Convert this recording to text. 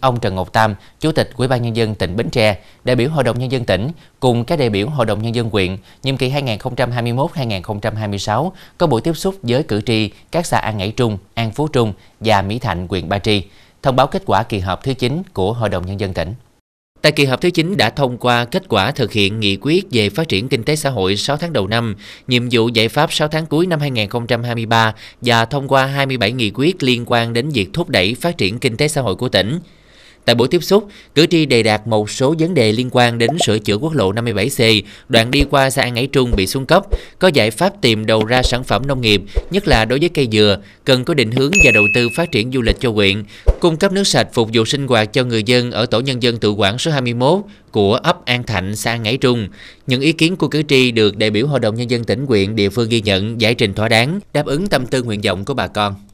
ông Trần Ngọc Tam, Chủ tịch Ủy ban nhân dân tỉnh Bến Tre, đại biểu Hội đồng nhân dân tỉnh cùng các đại biểu Hội đồng nhân dân huyện nhiệm kỳ 2021-2026 có buổi tiếp xúc với cử tri các xã An Ngãi Trung, An Phú Trung và Mỹ Thạnh, huyện Ba Tri, thông báo kết quả kỳ họp thứ 9 của Hội đồng nhân dân tỉnh. Tại kỳ họp thứ 9 đã thông qua kết quả thực hiện nghị quyết về phát triển kinh tế xã hội 6 tháng đầu năm, nhiệm vụ giải pháp 6 tháng cuối năm 2023 và thông qua 27 nghị quyết liên quan đến việc thúc đẩy phát triển kinh tế xã hội của tỉnh. Tại buổi tiếp xúc, cử tri đề đạt một số vấn đề liên quan đến sửa chữa quốc lộ 57C, đoạn đi qua xã An Ngãi Trung bị xuống cấp, có giải pháp tìm đầu ra sản phẩm nông nghiệp, nhất là đối với cây dừa, cần có định hướng và đầu tư phát triển du lịch cho huyện, cung cấp nước sạch phục vụ sinh hoạt cho người dân ở tổ nhân dân tự quản số 21 của ấp An Thạnh, xã An Ngãi Trung. Những ý kiến của cử tri được đại biểu Hội đồng Nhân dân tỉnh huyện địa phương ghi nhận, giải trình thỏa đáng, đáp ứng tâm tư nguyện vọng của bà con.